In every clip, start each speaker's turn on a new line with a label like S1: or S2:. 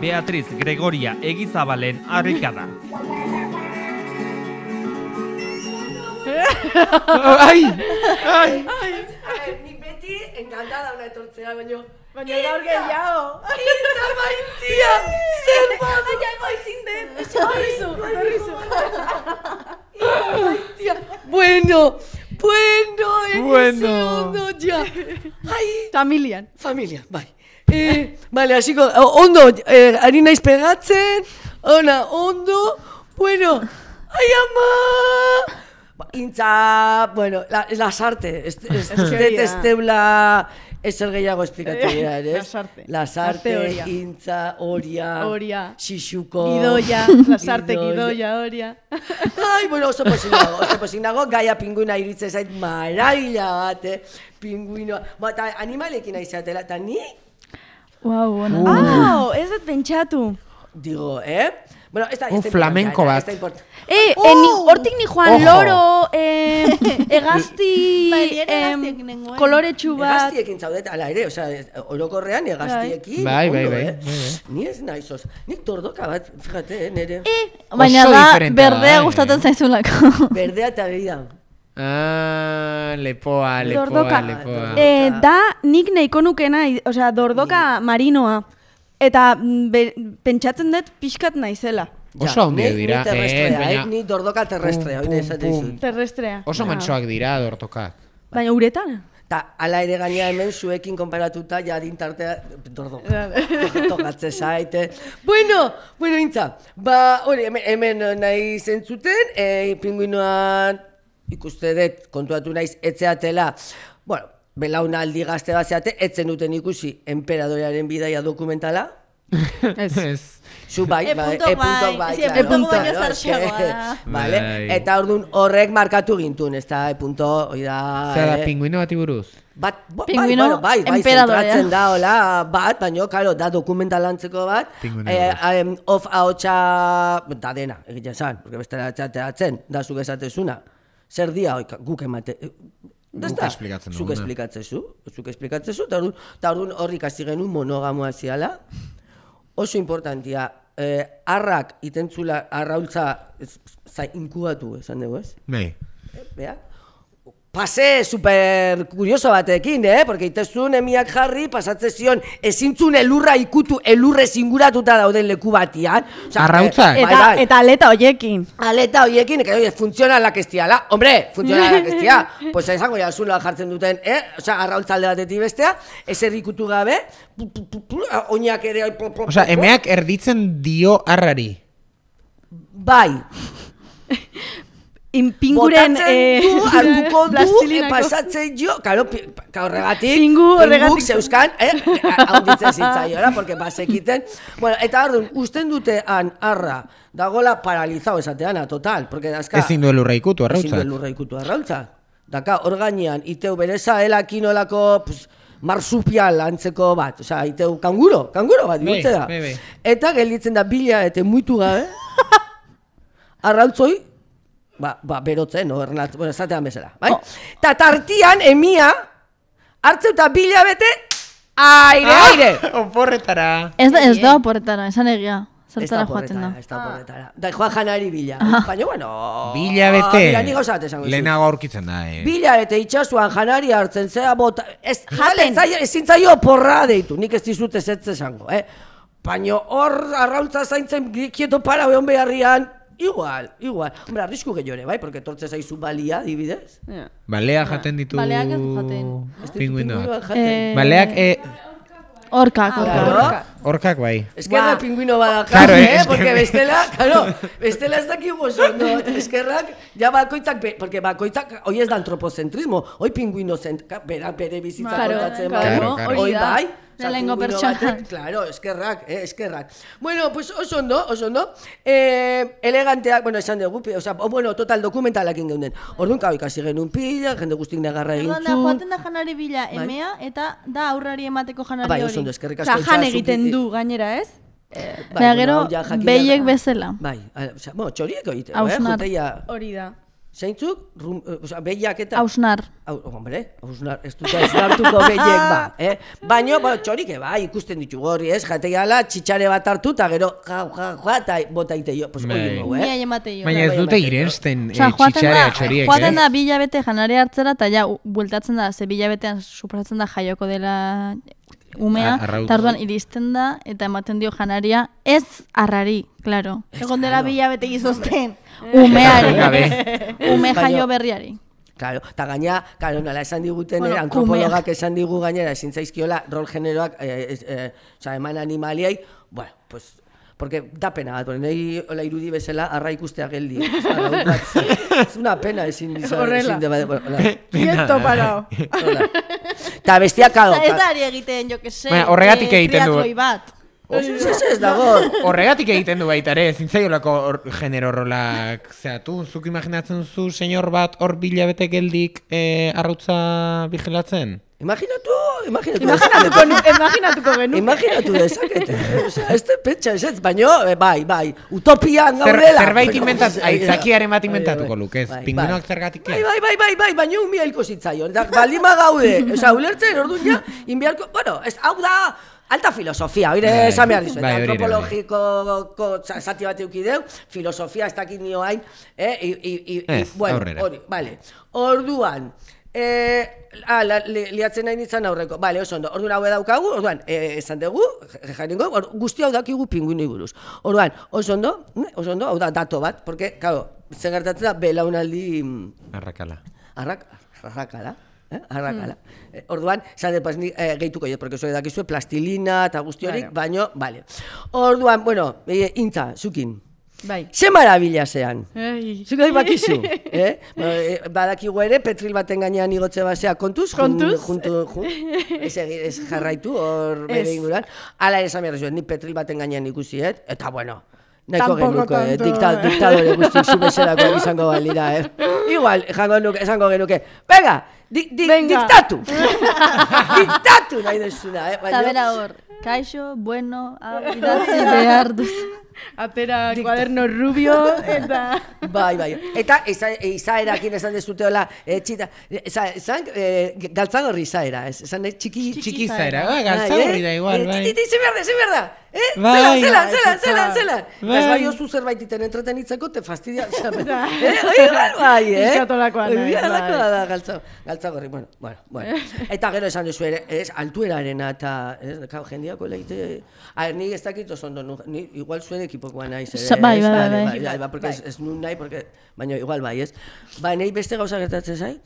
S1: Beatriz Gregoria Egizabalen ay,
S2: ay. ay mi Betty encantada una etortzea, baina Baina gaur gehiago!
S3: Itza maitia! Zer badu! tía, ego izin den! Horrizu! Horrizu! Itza tía! Bueno! Bueno! Bueno! Segundo, ya! ¡Ay! Familian! familia, bai!
S2: Bale, eh, hasiko, ondo, eh, ari naiz pegatzen, ona, ondo, bueno, ai ama! Ba, intza, bueno, la, sarte, ez es, teula ezer gehiago esplikatu eh, behar, Eh? La sarte, intza, horia,
S3: xixuko,
S2: gidoia, la sarte, gidoia, horia. Ai, bueno, oso posik nago, oso posik nago, gaia pinguina iritze zait maraila bate, eh? Pinguina, ba, eta animalekin aizatela, eta nik
S3: Wow, Wow. Uh. Oh, ez dut
S2: Digo, eh?
S3: Bueno, esta, esta, un flamenco bat. Eh, oh! Eh, en, hortik ni Juan Ojo. Loro, eh, egazti,
S2: bat. Egazti ekin txaudet ala ere, o sea, eh, orokorrean egaztiekin. Bai. bai, bai, bai. bai. Ni ez naizos, nik tordoka bat, fíjate, eh, nere. Eh, baina da,
S4: berdea bai. gustaten
S3: zaizulako. berdea
S2: eta bida.
S4: Ah, lepoa, lepoa, dordoka. lepoa. Eh,
S3: da, nik nahiko nukena, osea, dordoka mm. marinoa. Eta mm, pentsatzen dut pixkat naizela.
S4: Oso handi dira. Ni, eh, eh, ni dordoka
S2: terrestrea,
S3: Terrestrea. Oso ja. Ah. mantsoak
S4: dira dordokak.
S2: Baina uretan? Ta, ala ere gaina hemen zuekin konparatuta ja dintartea dordo. Tokatze zaite. Bueno, bueno, intza. Ba, hori, hemen, hemen nahi zentzuten, e, pinguinoan ikuste dut kontuatu naiz etzeatela, bueno, belauna aldi gazte bat zeate, etzen duten ikusi emperadorearen bidaia dokumentala. Ez. ez. Zu bai, e bai, punto bai. E punto bai. bai e claro, e vale? Bai. Eta orduan horrek markatu gintun, ez da, e punto, oi da... Zara, eh?
S4: pinguino bat iburuz. Bat,
S1: pinguino bai, bai, bai,
S2: da, hola, bat, baino, karo, da dokumental antzeko bat. Pinguino. Eh, of haotxa, da dena, egiten zan, porque beste da txateatzen, da zuk zer dia guk emate, eh, guk esplikatzen Zuk esplikatzen zu, zuk esplikatzen zu, eta ordun horrik hasi genuen monogamoa ziala. Oso importantia, eh, arrak itentzula arraultza ez, esan dugu ez? Bai. Eh, pase super curioso batekin, eh? Porque itezun emiak jarri, pasatze zion, ezintzun elurra ikutu, elurre zinguratuta dauden leku batian. O sea, eh, eh. Bai, eta, bai. eta aleta hoiekin. Aleta hoiekin, eka oie, funtziona la kestia, la? Hombre, funtziona la kestia. pues esango ja, zula jartzen duten, eh? O sea, arrautza alde bat bestea, ezer ikutu gabe, oinak ere... O sea, emeak
S4: erditzen dio arrari. Bai.
S2: Pinguren eh alduko du e eh, pasatze jo, claro, horregatik. Pingu horregatik se euskan, eh, auditzen sitzai porque pase Bueno, eta ordun, usten dute an arra dagola paralizado esa teana total, porque daska. Es sin reikutu arrautza. Sin duelo reikutu arrautza. Daka organean iteu bereza, elakinolako, pues marsupial antzeko bat, o sea, iteu kanguro, kanguro bat dituzea. Eta gelditzen da bila eta muitu eh? gabe. Arrautzoi ba, ba berotzen, horren no? esatean bezala, bai? Oh. Ta oh. tartian,
S1: emia, hartzeu eta bila bete, aire, ah, aire!
S2: Oporretara!
S1: Ez, ez da oporretara, esan egia. Zaltara joaten da.
S2: Ez ah. da oporretara. Ah. Da, joan janari bila. Ah. Baina, bueno...
S4: Bila bete. Ah, bila, nigo zate esango. Lehena gaurkitzen da, eh.
S1: Bila bete itxasuan
S2: janari hartzen zera bota... Ez, jaten zai, oporra deitu, nik ez dizut ez ez eh. Baina hor arrauntza zaintzen kieto para behon beharrian, Igual, igual. Hombre, arrisku que llore, bai, porque tortze zaizu balia, dibidez. Yeah.
S4: Balea jaten ditu... Baleak ez jaten. Pinguinoak. Eh... Baleak...
S1: Eh... Orkak, orkak. Ah, orkak.
S4: Horkak bai. Eskerra ba. pinguino bada jarri, eh? Eskerra. Porque bestela,
S2: claro, bestela ez daki gozo, no? Eskerrak, ya bakoitzak, be, porque bakoitzak, hoi ez da antropocentrismo, hoi pinguino zentra, bera, bere bizitza claro, kontatzen bai, claro, claro. hoi bai. Da lengo Claro, eskerrak, eh, eskerrak. Bueno, pues oso ondo, oso ondo. Eh, elegantea, bueno, esan dugu, o sea, bueno, total dokumentalak ingen den. Orduan, kau ikasi genuen pila, jende guztik negarra egin zu. Egon joaten
S1: da janari bila bai. emea, eta da aurrari emateko janari ah, bai, hori. Bai, oso ondo, eskerrik asko. Ja, jan egiten
S3: du gainera, ez?
S1: Eh, bai, gero,
S3: beiek bezela. bezala.
S2: Bai, osea, bueno, txoriek oite, Ausnar. Eh, Hori da. Zeintzuk, rum, eh, oza, eta... Ausnar. Au, hombre, ausnar, ez dut ausnartuko beiek, ba. Eh? Baina, bueno, txorike, eh, bai, ikusten ditu gorri, ez? Jatei ala, txitsare bat hartu, eta gero, ja, ja, ja, ta bota ite jo. Pues, mau, bai.
S1: eh?
S4: Baina ez dute bai, bai, irensten eh, txitxare, txitsare atxoriek, eh? Joaten da,
S1: bilabete hartzera, eta ja, bueltatzen da, ze Betean suportatzen da jaioko dela umea, eta iristen da, eta ematen dio janaria, ez arrari, Claro. Egon dela bila bete gizosten, umeari, ume jaio berriari.
S2: Claro, ta gaina, claro, nala esan diguten bueno, eh, antropologak esan digu gainera ezin zaizkiola rol generoak, eh, eh, eman animaliei, bueno, pues porque da pena, porque nei hola irudi bezala arra ikustea geldi. Es una pena ezin dizu ezin de bueno, parado.
S1: Eta bestiak adokat. Ez ari egiten, jo que se. Bueno, horregatik eh, egiten du. bat. Oh, ez dago.
S4: Horregatik egiten du baita ere, zintzaiolako genero rolak. Zea, tu, zuk imaginatzen zu, senyor bat, hor bilabete geldik eh, arrautza vigilatzen?
S2: Imaginatu, imaginatu. Imaginatuko, imaginatuko genuke. Imaginatu dezakete. Osa, ez te pentsa, ez ez, eh, bai, bai, utopian gaudela. Zerbait inventaz, aizakiaren bat inventatuko
S4: lukez, bai, pinguinoak bai. zergatik Bai,
S2: bai, bai, bai, bai, baino umia hilko zitzaion. Da, balima gaude, osa, ulertzen, orduña, ja, inbiarko, bueno, es hau da, Alta filosofia, oire, bai. esan behar antropologiko zati bat eukideu, filosofia ez dakit nioain hain, eh, i, i, i, bueno, Hori, vale. Orduan, Eh, ah, liatzen nahi aurreko. Bale, oso ondo, orduan hau daukagu, orduan, e, esan dugu, jaringo, or, guzti hau dakigu buruz. Orduan, oso ondo, mm, oso ondo, hau da, dato bat, porque, kago, zer gertatzen da, belaunaldi... Mm, arrakala. Arrak, arrakala. Eh? Arrakala. Mm. Eh, orduan, esan dut, eh, gehituko jo, porque zoi dakizue, plastilina eta guzti horik, claro. baino, bale. Orduan, bueno, e, intza, zukin. Bai. Ze marabila zean.
S3: Ei. Zuko bakizu. Eh?
S2: Ba, eh Badaki guere, petril baten gainean igotze basea. Kontuz? Kontuz. Jun, juntu, jun. ez, ez jarraitu hor bere inguran. Ala ez amera zuen, ni petril baten gainean ikusi, eh? Eta bueno. Naiko genuko, eh? Dikta, diktadore guztu zubezerako izango balira, eh? Igual, jango nuke, esango genuke. Venga, di, di, Venga. diktatu!
S1: diktatu! Naide zuna, eh? Baina, Kaixo, bueno, abidatzi behar duz. Atera, kuaderno rubio, eta...
S2: Bai, bai. Eta izaera, kien esan dezute hola, Zan, izaera, esan de txiki... Txiki izaera, ah, galtzan horri da eh, igual, eh, bai. Txiti, txiti, zimerda, Zela, zela, zela, zela, Eta eh, bai, bai, bai, bai. oso zerbaititen entretenitzeko, te fastidia... Eta, bai, bai, bai, bai, bai, bai, bai, bai, bai, bai, bai, bai, niako leite... ni ez dakit oso ondo, ni, igual zuen ekipokoa nahi, zede, bai, bai, bai, bai, bai, bai, bai, bai, bai, bai, bai, bai,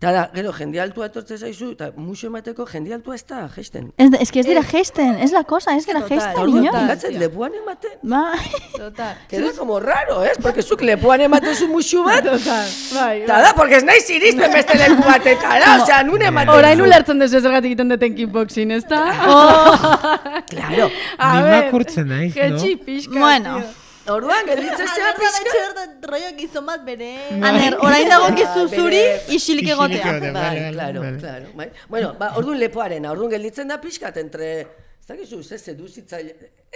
S2: Eta da, gero, jende altua etortzen zaizu, eta museo emateko jende ez da, jesten. Ez,
S1: es que ez dira jesten, eh, ez la cosa, ez dira gesten, niño. Gatzen, lepoan ematen. Ba. Total. Queda
S2: como raro, ez? ¿eh? Porque zuk lepoan
S3: ematen zu museo bat. Total. Bai. Ta da, porque ez naiz iristen beste leku batetara, osea, nun ematen zu. Orain ulertzen duzu zergatik egiten duten kickboxing, ez da? Oh. claro. Nima kurtzen naiz, no? Getxi pixka, Bueno. Tío.
S1: Orduan, gelditzen zea pixka. Aner, da rollo gizon bat bere. Aner, bai. orain dago gizu zuri, isilik egotea. Bai, vale,
S2: claro, claro. Bai. Bueno, ba, orduan lepoaren, orduan gelditzen da pixkat, entre... Zagizu, ze seduzitzaile...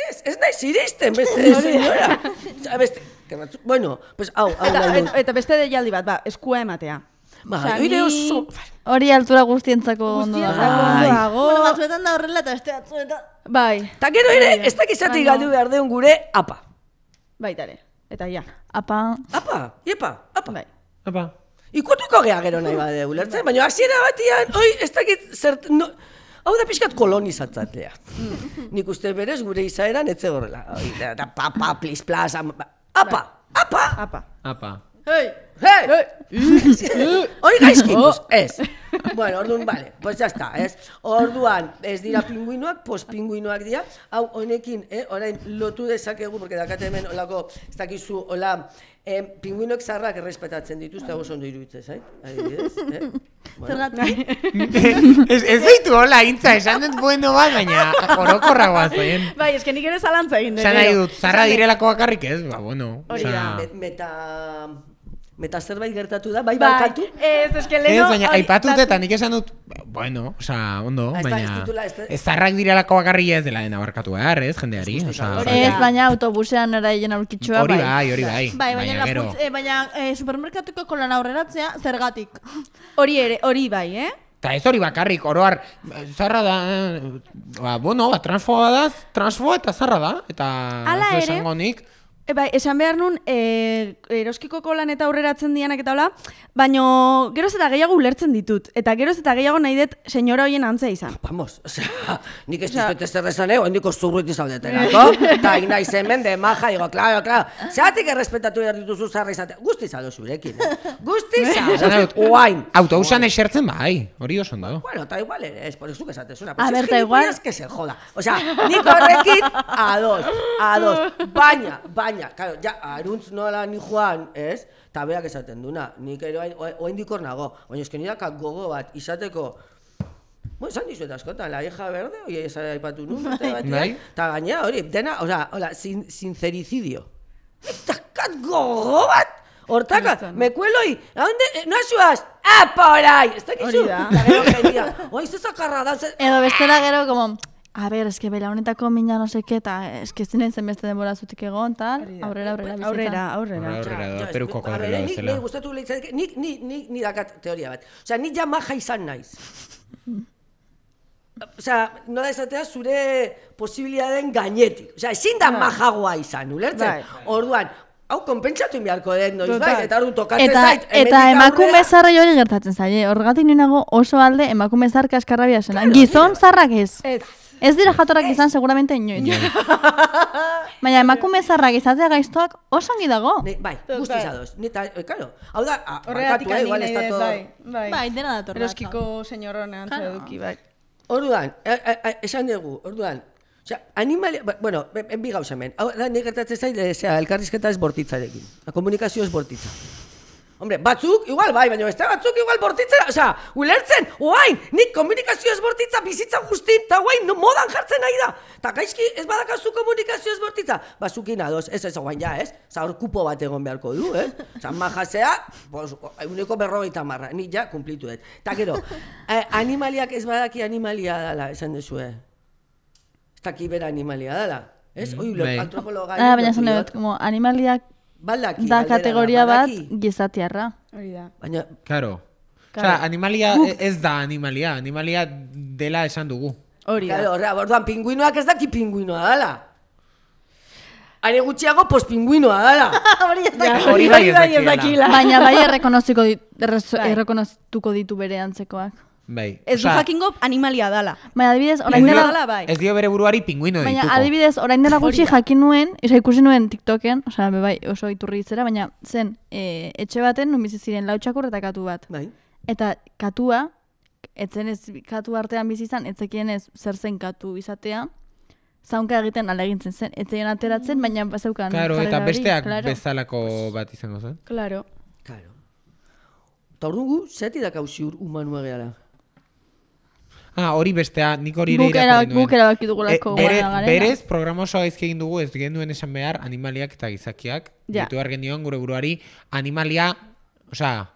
S3: Ez, ez nahi ziristen, beste, señora. Zer, beste, kematzu... Bueno, pues, hau, hau, eta, Eta beste de jaldi bat, ba, eskua ematea. Ba, oire oso...
S1: Hori altura guztientzako ondo dago. Guztientzako ondo dago. Bueno,
S3: batzuetan da horrela eta beste batzuetan...
S1: Bai. Ta gero ere, bai, bai. ez dakizatik galdu behar deun gure apa. Baitare. Eta ja.
S3: Apa. Apa. Iepa.
S2: Apa. Bai. Apa. Ikutuko geha gero nahi bade, ulertzen, bai. baina hasiera batian, oi, ez dakit zert... No, hau da pixkat kolonizatzatlea. Mm. Nik uste berez gure izaeran etze horrela. Oi, da, da, pa, pa, pliz, plaz, ama, ba, bai. Apa. Apa. Apa.
S3: Apa. Hei. Hori
S2: gaizkin ez. Bueno, orduan, bale, pues ya está, ez. Orduan, ez dira pinguinoak, pos pinguinoak dira. Hau, honekin, eh, orain, lotu dezakegu, porque dakate hemen, olako, ez dakizu, hola, eh, pinguinoak zarrak errespetatzen dituzte, hau zondo iruditze, zai? Eh? Adibidez, eh? Bueno. Zergatik.
S4: ez, zaitu, hola, intza, esan dut buendo bat, baina, orokorra
S3: Bai, ez nik ere zalantza egin Zara
S4: direlako bakarrik ez, ba, bueno. Hori da, meta
S2: Meta zerbait gertatu da, bai balkatu.
S3: Bai, ez, eske Ez, baina, aipatu dut eta
S4: nik esan dut, bueno, oza, ondo, ah, baina... Ez zarrak dira ez dela dena barkatu behar, ez, jendeari. Ez,
S1: baina autobusean nara hien bai. bai. Hori bai, hori bai. Baina gero. Eh, baina eh, supermerkatuko kolana zergatik. Hori ere, hori bai, eh?
S4: Eta ez hori bakarrik, oroar, zarra da, eh, ba, bueno, ba, transfoa da, transfoa eta zarra da, eta... Ala ere,
S3: E, bai, esan behar nun, e, eroskiko kolan eta aurreratzen atzen dianak eta hola, baina geroz eta gehiago ulertzen ditut. Eta geroz eta gehiago nahi dut senyora hoien antza izan. Ja, ah, vamos, ose,
S2: nik ez dut ez errezan egu, eh, hendiko zurru ditu
S4: zaudetan, eh. ako?
S2: Eta ina izen ben, de maja, digo, klaro, klaro. Zeratik errespetatu eh. dut dituzu zarra izatea. Guzti zado zurekin, eh? Guzti zado. Guain.
S4: Auta usan esertzen ba, hai, hori oso ondago.
S2: Bueno, eta igual ere, es, por eso que zatez una. A ver, eta igual. Es que se joda. Osea, nik horrekin, a dos, a dos. Baina, ba baina, claro, ja, aruntz nola ni joan, ez? Ta beak esaten duna, Nik gero hain hain dikor nago. Baina eske nidak gogo bat izateko. Bueno, esan dizu askotan, la hija verde, oye, esa de patu nun, bai, bai. ta gaña, hori, dena, o sea, hola, sin sincericidio. Ta kat gogo bat. Hortaka, me cuelo i, a eh, no asuas? Ah, por ahí. Está que
S1: da, Oi, se sacarra
S2: da, Edo bestera gero
S1: como, A ber, eske bela honetako mina no seke eta eh, eske zinen zen beste denbora zutik egon tal, aurrera aurrera bizitza. Aurrera, aurrera.
S4: Aurrera, pero coco eh,
S2: gustatu leitzen, ni ni ni ni teoria bat. O sea, ni ja maja izan naiz. O sea, no zure posibilidaden gainetik. O sea, ezin da bai. majagoa izan, ulertzen? Bai. Bai. Orduan, hau konpentsatu in harko den noiz bai, eta ordu tokatzen zait. Eta emakume
S1: zarra joan gertatzen zaie. Horregatik ni nago oso alde emakume zarka askarrabia zen. Gizon zarrak ez. Ez. Ez dira jatorrak izan, seguramente inoiz. Baina, emakume zarra gizatea gaiztoak oso ongi dago. Ne, bai, guzti zadoz. Neta, e, eh, karo, hau da, horregatik eh, igual ez Bai,
S3: bai. bai, dena datorra. Eroskiko senyorone antzera duki, bai.
S2: Orduan, eh, eh, esan dugu, orduan, O sea, animale, ba, bueno, en gauzamen. Hau da ni gertatzen zaile, elkarrizketa ez bortitzarekin. La komunikazio es bortitza. Hombre, batzuk igual bai, baina beste batzuk igual bortitzera, osea, ulertzen, oain, nik komunikazio ez bortitza bizitza guztin, eta oain, no, modan jartzen nahi da. Ta gaizki, ez badakazu komunikazio ez bortitza, ba, zuki nadoz, ez ez oain ja, ez? Osea, hor kupo bat egon beharko du, ez? Eh? Osea, majasea, eguneko berroa eta marra, nik ja, kumplitu ez. Ta gero, eh, animaliak ez badaki animalia dela, esan dezu, eh? Ez bera animalia dela. Es, mm, oi, lo bai. antropologa. Ah, baina sonet
S1: como animaliak Baldaki, da ba kategoria ba bat gizatiarra. Baina...
S4: Karo. Osa, animalia e, ez da animalia. Animalia dela esan dugu.
S2: Hori da. pinguinoak ez daki pinguinoa dala. Hane gutxiago, pos pinguinoa dala. Hori ez dakila. Hori bai ez
S3: bai Baina bai, bai
S1: errekonozituko ditu bere antzekoak.
S4: Bai. Ez du jakingo
S1: animalia dala. Baina adibidez, orain dela dala, bai.
S4: Ez dio bere buruari pinguino dituko. Baina adibidez,
S1: orain dela gutxi jakin nuen, oza, ikusi nuen TikToken, oza, bai, oso iturri baina zen, eh, etxe baten, nun ziren lautxakur eta katu bat. Bai. Eta katua, etzen ez katu artean bizi izan, etzekien ez zer zen katu izatea, zaunka egiten alegintzen zen, etzen ateratzen, mm. baina bazaukan. Claro, eta besteak
S4: bezalako bat izango zen.
S3: Claro. Claro.
S2: Eta zeti ziur humanua
S4: Ah, hori bestea, nik hori ere irakurri nuen. Guk erabaki dugulako e, Berez, programa oso egin dugu, ez duen duen esan behar, animaliak eta gizakiak. Ja. Ditu argen nion, gure buruari, animalia, osea,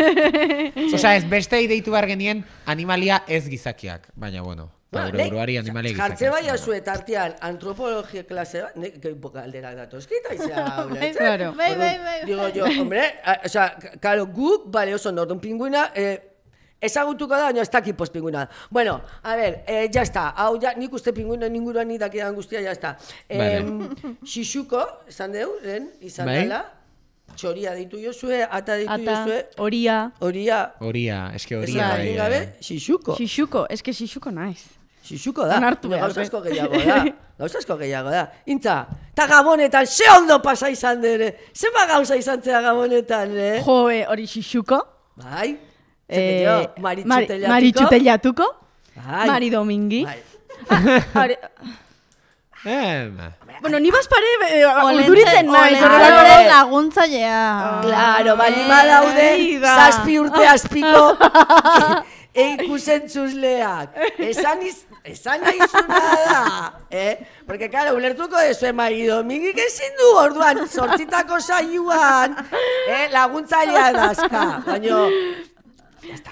S3: Osea, ez beste
S4: ideitu behar genien animalia ez gizakiak, baina bueno. Ba, ba buruari animalia gizakiak.
S3: Jartze bai
S2: hau zuet artean, antropologia klase bat, nek gehi bokaldera datozkita, izan haula, Bai, bai bai, bai, bai. Digo jo, hombre, osa, karo, guk, bale oso nordun pinguina, eh, Ezagutuko da, baina ez dakit poz Bueno, a ver, eh, ya está. Hau, ya, nik uste pinguina ninguruan ni dakidan guztia, ya está. Eh, Xixuko, esan deu, den izan bai. dela. Txoria ditu jozue, ata ditu ata, jozue.
S3: Horia. Horia.
S4: Horia, eske
S2: horia. da, xixuko. Bai, eh.
S3: Xixuko, eske
S2: xixuko naiz.
S3: Xixuko da. Onartu behar. Gauz asko gehiago da.
S2: Gauz asko gehiago da. Intza, eta gabonetan, ze ondo pasa izan dere. Ze ba gauza izan zera gabonetan, eh?
S3: Jo, hori xixuko. Bai. Oh, eh, Maritxutellatuko. Maritxutellatuko. Mari Domingi. Mari. Bai. Eh, bueno, ni vas para eh, Olduritzen naiz, eh, eh, claro, va lima daude, saspi urte azpiko
S2: E ikusen Esan, iz, esan izu nada. Eh? Porque, claro, ulertuko de zuen marido. Mingi, que zin du orduan, sortzitako
S3: saiuan, eh? laguntzailea lia daska. Baina,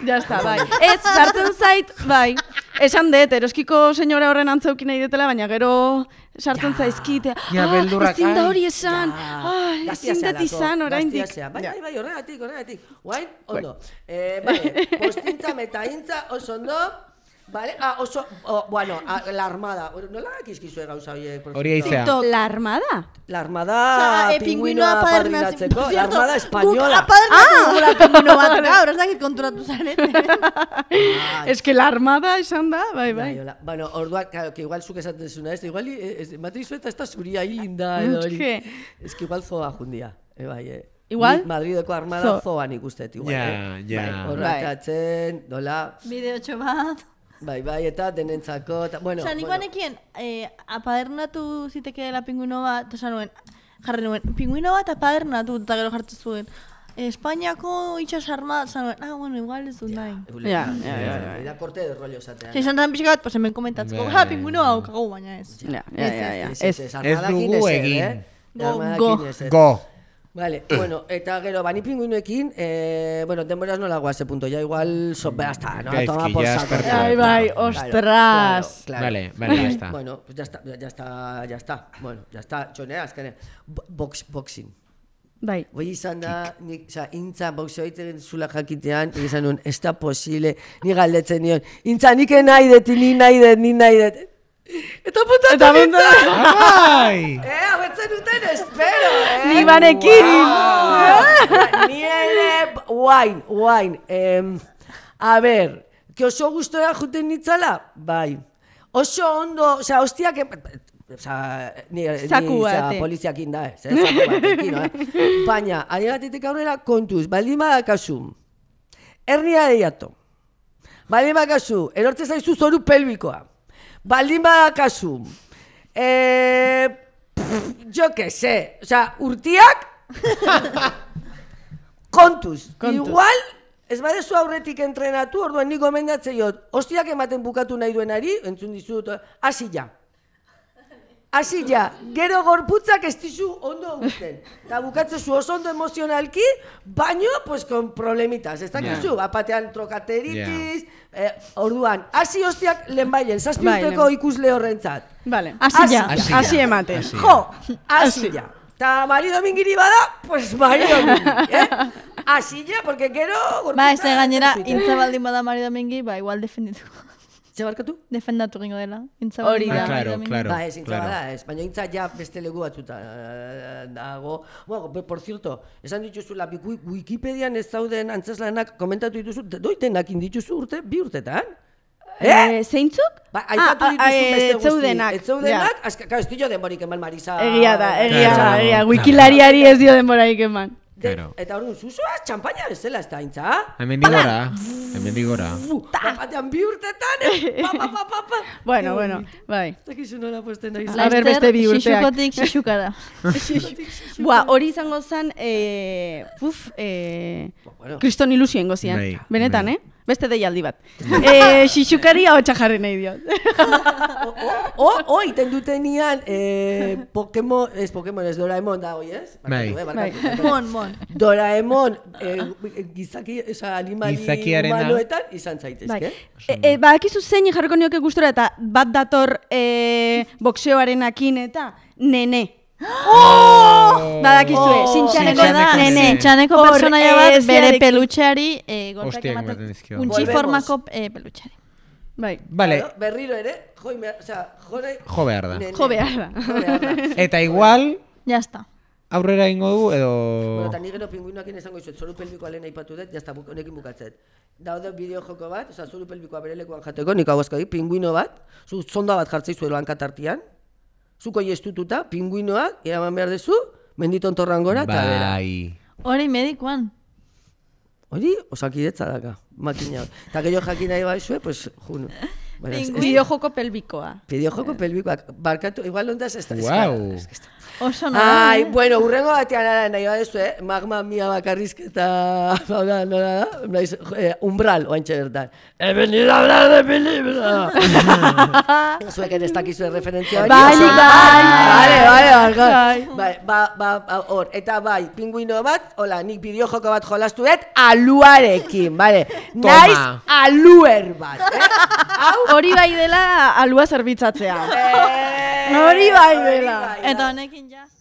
S3: Ya está, bai. Ez, sartzen zait, bai. Esan dut, eroskiko senyora horren antzeukin nahi detela, baina gero sartzen zaizkitea. Eh, ah, ezin da hori esan. Ah, ezin dati zan, orain dik. Bai, bai,
S2: bai, horregatik, horregatik. Guain, ondo. Bai, eh, bai postintza, metaintza, oso ondo. Vale, a, ah, oso, o, bueno, a, la armada. No la da kiskizu de gauza hoy. Hori eizea.
S3: La armada. La armada o sea, eh, pingüinoa padrinatzeko. La armada española. Guk apadrinatzeko ah! pingüino bat gaur. Ez dakit konturatu zanete. Es que
S2: la armada esan da, bai, bai. Ya, bueno, orduak, claro, que igual zuk esaten zuna Igual, es, eh, matriz eta ez da zuria hilinda. Mm, es que... Es que igual zoa jundia. Eh, bai, eh. Igual?
S1: Madrideko armada zoa,
S2: zoan ikustet, igual. Ja, ja. Eh. Bai, bai. Horretatzen, dola...
S1: Bideo txobat.
S2: Bai, bai, eta denentzako, eta, bueno. Osa, nik
S1: banekien, bueno. eh, apadernatu ziteke dela pinguino bat, eta sanuen, jarri nuen, pinguino bat apadernatu, eta gero jartu zuen. Espainiako itxas armada, ah, bueno, igual ez dut nahi. Ja,
S3: ja, ja. Eta korte edo rollo zatea. Eta zantan pixka bat, posen ben
S1: komentatzeko, ja, ah, pinguino hau kagau baina ez. Ja, ja, ja, ja. Ez dugu egin. Eh? Go, go, go.
S2: Vale, eh. bueno, eta gero, bani pinguinuekin, eh, bueno, denboraz nola guaz, ze punto, ba, ya igual, sop, ya no? Gaizki, por saco. Ay, bai, ostras. Vale, claro, claro. vale, vale, ya está. Bueno, pues ya está, ya está, ya está. Bueno, ya está, chonea, es que box, boxing. Bai. Hoi izan da, o sea, intza boxeo egiten zula jakitean, izan ez da posible, ni galdetzen nion, intza nike nahi deti, ni nahi deti, ni nahi deti, Eta puta nintzen! Eta puntatu nintzen!
S3: Eh, hau etzen duten
S2: espero, eh? Ni banekin!
S3: Ni ere,
S2: guain, guain. A ber, que oso gustora juten nintzala? Bai. Oso ondo, oza, sea, ostia, que... Oza, ni, ni, bat, poliziak inda, eh? Zaku bat, eh? eh, eh. Baina, ari batetik aurrera, kontuz, baldin badakazu, hernia deiatu. Baldin badakazu, erortzez aizu zoru pelbikoa baldin badakazu, e, eh, jo que se, o sea, urtiak, kontuz, kontuz, igual, ez badezu aurretik entrenatu, orduan nik gomendatzei hostiak ematen bukatu nahi duenari, entzun dizut, hasi Asi ja, gero gorputzak ez dizu ondo guten. Eta bukatzu zu oso ondo emozionalki, baino, pues, kon problemitas. Ez dakizu, yeah. apatean trokateritiz, yeah. eh, orduan. Asi hostiak lehen bailen, ikusle horrentzat. Vale. Asi ja, asi emate.
S3: Jo,
S1: asi ja. Eta mari domingiri bada, pues mari Domingiri, Eh? Asi ja, porque gero gorputzak... Ba, ez da gainera, intza baldin bada mari domingi, ba, igual definituko. Itza barkatu? Defendatu gingo dela. Intza Hori
S2: da. Ah, claro, claro. Ba, ez, intza claro. Baina intza ja beste legu batzuta eh, dago. Bueno, por cierto, esan dituzu, la Wikipedian ez zauden antzeslanak komentatu dituzu, doitenak
S3: dituzu urte, bi urtetan. Eh? E, zeintzuk? Ba, aipatu ah, ah dituzu eh, beste guzti. Ez zaudenak. Ez zaudenak,
S2: ja. azka, ka, ez dio denborik eman Marisa. Egia da, egia da, egia. Wikilariari ez dio
S3: denborik eman. Claro.
S2: Eta zuzua, zuzoa champaña ez da, intza. Hemen digora.
S4: Hemen
S3: digora. Batean bi urtetan. Eh? Bueno, bueno, bai. Zakizu nola posten da izan. A ver, beste bi urteak. Xixukotik xixuka Bua, hori izango zen, eh, puf, eh, kriston ilusien gozien. Bai. Benetan, bai. eh? beste deialdi bat. eh, xixukari hau txajarri nahi diot. o, o, o,
S2: o, iten dutenian eh, Pokemon, ez Pokemon, ez Doraemon da, oi ez? Bai. Eh, bai. Mon, mon. Doraemon eh, gizaki,
S4: animali Gizakiaren
S2: izan zaitezke. Bai.
S3: Eh? eh ba, zein jarriko nioke gustora eta bat dator e, eh, akin eta nene. Oh! Badakizue, oh! sintxaneko da. nene, ne, sintxaneko personaia bat eh, bere pelutxeari
S1: eh, gortak ematen. Untxi formako eh, pelutxeari. Bai. Vale.
S2: Berriro ere, joi o sea, jore... Jo behar da. Jo behar da.
S1: Eta igual... Ya está. Aurrera ingo du, edo... Bueno, eta
S2: nire gero pinguinoak inezango izuet, zoru pelbikoa lehen aipatu dut, jazta, honekin bukatzet. Daude bideo joko bat, oza, zoru pelbikoa bere lekuan jateko, nik hau azkari, pinguino bat, zu zonda bat jartzei zuen lankatartian, zuko iestututa, pinguinoa, eraman behar dezu, menditon torran gora, eta Bai.
S1: Hori, medikoan.
S2: Hori, osakidetza daka, makinago. Eta que jo jakin nahi baizue, pues, juno. Pidio
S3: joko pelbikoa.
S2: Pidio joko pelbikoa. Barkatu, igual ondaz, ez da.
S3: Oso nahi. Ai, eh? bueno, urrengo batean ara nahi
S2: badezu, eh? Magma mia bakarrizketa, hau da, nola da? Naiz, eh, umbral, oantxe bertan. He venido a hablar de mi libro! Zuek ez dakizu referentzia. Bai bai. bai, bai, bai, bai, bai, bai, bai, bai, hor, eta bai, pinguino bat, hola, nik bideo joko bat jolastu dut, aluarekin, bale. Naiz,
S1: aluer bat,
S3: eh? Hau? Hori bai dela,
S1: alua zerbitzatzea. Eh, hori bai dela. Bai eta honekin ya